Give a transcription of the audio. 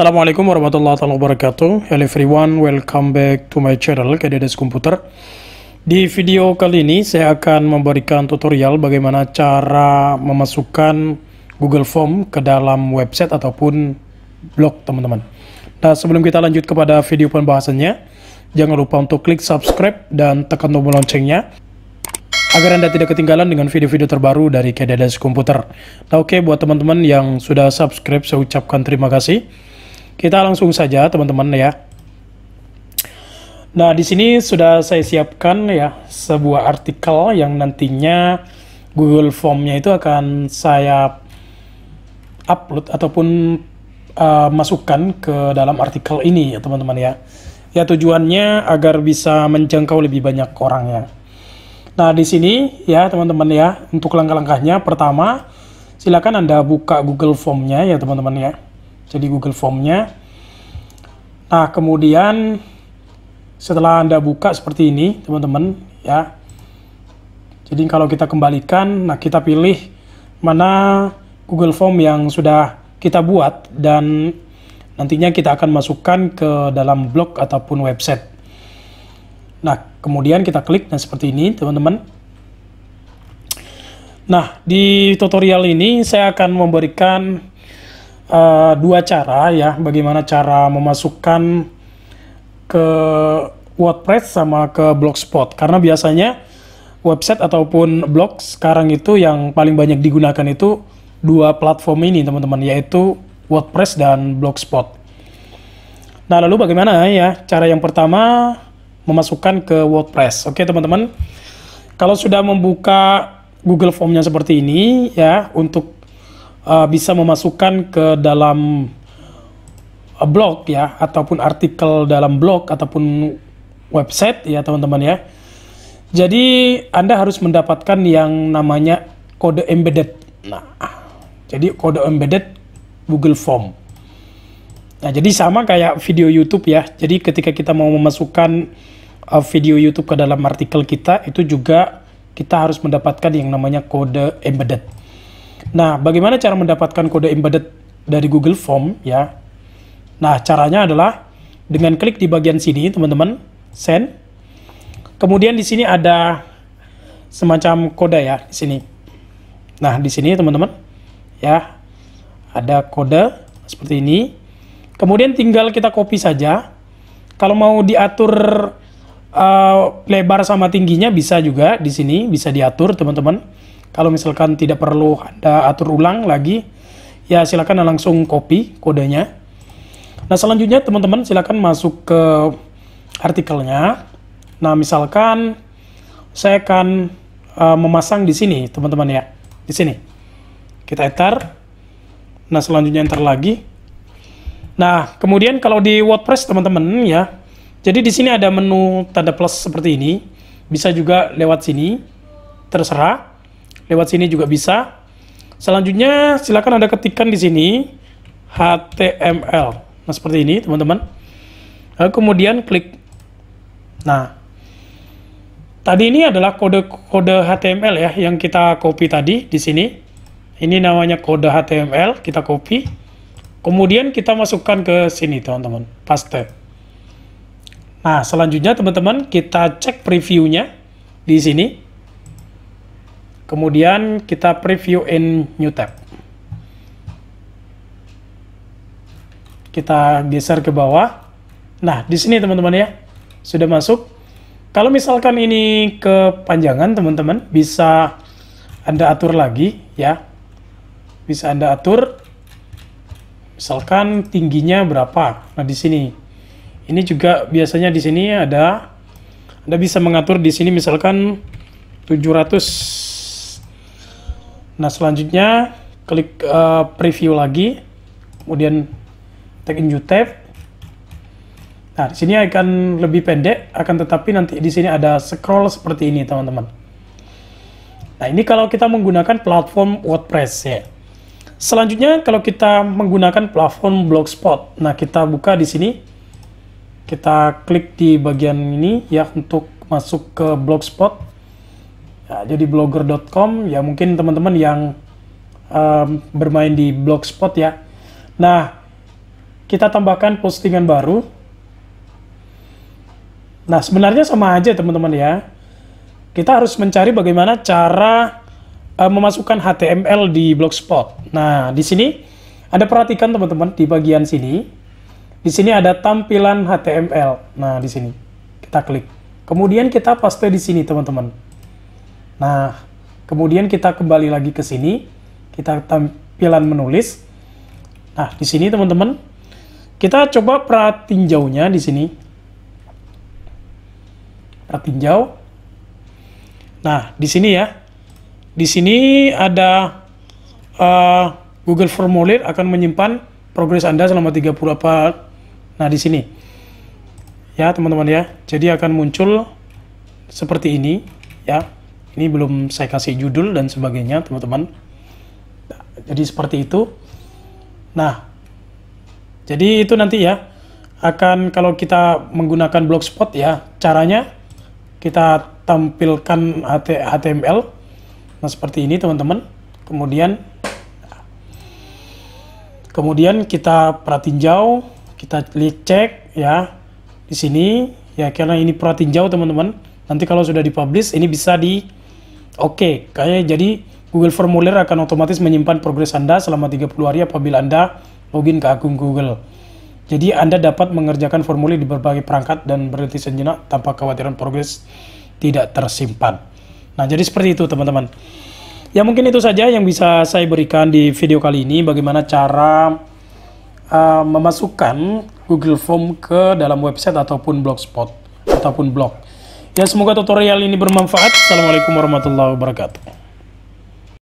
Assalamualaikum warahmatullahi wabarakatuh Hello everyone, welcome back to my channel KDDS Komputer Di video kali ini saya akan memberikan tutorial bagaimana cara memasukkan Google Form ke dalam website ataupun blog teman-teman Nah sebelum kita lanjut kepada video pembahasannya Jangan lupa untuk klik subscribe dan tekan tombol loncengnya agar Anda tidak ketinggalan dengan video-video terbaru dari KDDS Komputer. Nah oke, okay, buat teman-teman yang sudah subscribe, saya ucapkan terima kasih. Kita langsung saja teman-teman ya. Nah, di sini sudah saya siapkan ya sebuah artikel yang nantinya Google Form-nya itu akan saya upload ataupun uh, masukkan ke dalam artikel ini ya teman-teman ya. Ya tujuannya agar bisa menjangkau lebih banyak orang ya. Nah, di sini ya teman-teman ya, untuk langkah-langkahnya pertama silakan Anda buka Google Form-nya ya teman-teman ya. Jadi Google Formnya. Nah, kemudian setelah Anda buka seperti ini, teman-teman, ya. Jadi kalau kita kembalikan, nah kita pilih mana Google Form yang sudah kita buat dan nantinya kita akan masukkan ke dalam blog ataupun website. Nah, kemudian kita klik dan seperti ini, teman-teman. Nah, di tutorial ini saya akan memberikan uh, dua cara ya, bagaimana cara memasukkan ke WordPress sama ke Blogspot. Karena biasanya website ataupun blog sekarang itu yang paling banyak digunakan itu dua platform ini teman-teman, yaitu WordPress dan Blogspot. Nah lalu bagaimana ya cara yang pertama memasukkan ke WordPress. Oke teman-teman, kalau sudah membuka Google Formnya seperti ini ya untuk uh, bisa memasukkan ke dalam uh, blog ya ataupun artikel dalam blog ataupun website ya teman-teman ya. Jadi Anda harus mendapatkan yang namanya kode embedded. Nah, jadi kode embedded Google Form. Nah, jadi sama kayak video YouTube ya. Jadi ketika kita mau memasukkan uh, video YouTube ke dalam artikel kita, itu juga kita harus mendapatkan yang namanya kode embedded. Nah, bagaimana cara mendapatkan kode embedded dari Google Form ya? Nah, caranya adalah dengan klik di bagian sini, teman-teman, send. Kemudian di sini ada semacam kode ya di sini. Nah, di sini teman-teman ya ada kode seperti ini. Kemudian tinggal kita copy saja. Kalau mau diatur uh, lebar sama tingginya bisa juga di sini bisa diatur, teman-teman kalau misalkan tidak perlu Anda atur ulang lagi, ya silakan langsung copy kodenya. Nah, selanjutnya teman-teman silakan masuk ke artikelnya. Nah, misalkan saya akan uh, memasang di sini, teman-teman ya. Di sini. Kita enter. Nah, selanjutnya enter lagi. Nah, kemudian kalau di WordPress teman-teman ya. Jadi di sini ada menu tanda plus seperti ini. Bisa juga lewat sini. Terserah lewat sini juga bisa. Selanjutnya silakan Anda ketikkan di sini HTML. Nah, seperti ini, teman-teman. Eh, kemudian klik. Nah, tadi ini adalah kode-kode HTML ya yang kita copy tadi di sini. Ini namanya kode HTML, kita copy. Kemudian kita masukkan ke sini, teman-teman. Paste. Nah, selanjutnya teman-teman kita cek previewnya di sini. Kemudian kita preview in new tab. Kita geser ke bawah. Nah, di sini teman-teman ya, sudah masuk. Kalau misalkan ini kepanjangan teman-teman, bisa Anda atur lagi ya. Bisa Anda atur misalkan tingginya berapa. Nah, di sini. Ini juga biasanya di sini ada Anda bisa mengatur di sini misalkan 700 Nah, selanjutnya klik uh, preview lagi, kemudian tag in YouTube. Nah, di sini akan lebih pendek, akan tetapi nanti di sini ada scroll seperti ini, teman-teman. Nah, ini kalau kita menggunakan platform WordPress ya. Selanjutnya, kalau kita menggunakan platform Blogspot, nah kita buka di sini, kita klik di bagian ini ya untuk masuk ke Blogspot. Nah, jadi blogger.com ya mungkin teman-teman yang um, bermain di blogspot ya. Nah, kita tambahkan postingan baru. Nah, sebenarnya sama aja teman-teman ya. Kita harus mencari bagaimana cara uh, memasukkan HTML di blogspot. Nah, di sini ada perhatikan teman-teman di bagian sini. Di sini ada tampilan HTML. Nah, di sini kita klik. Kemudian kita paste di sini teman-teman. Nah, kemudian kita kembali lagi ke sini, kita tampilan menulis. Nah, di sini teman-teman, kita coba perhatiin jauhnya di sini. perhatiin jauh Nah, di sini ya. Di sini ada uh, Google Formulir akan menyimpan progres Anda selama 30 apa. Nah, di sini. Ya, teman-teman ya. Jadi akan muncul seperti ini, ya. Ini belum saya kasih judul dan sebagainya, teman-teman. Nah, jadi seperti itu. Nah, jadi itu nanti ya akan kalau kita menggunakan blogspot ya, caranya kita tampilkan HTML. Nah, seperti ini teman-teman. Kemudian kemudian kita jauh kita klik cek ya di sini ya karena ini jauh teman-teman. Nanti kalau sudah dipublish ini bisa di Oke, okay, kayak jadi Google Formulir akan otomatis menyimpan progres Anda selama 30 hari apabila Anda login ke akun Google. Jadi Anda dapat mengerjakan formulir di berbagai perangkat dan berhenti sejenak tanpa khawatiran progres tidak tersimpan. Nah, jadi seperti itu teman-teman. Ya mungkin itu saja yang bisa saya berikan di video kali ini bagaimana cara uh, memasukkan Google Form ke dalam website ataupun blogspot ataupun blog. Ya semoga tutorial ini bermanfaat. Assalamualaikum warahmatullahi wabarakatuh.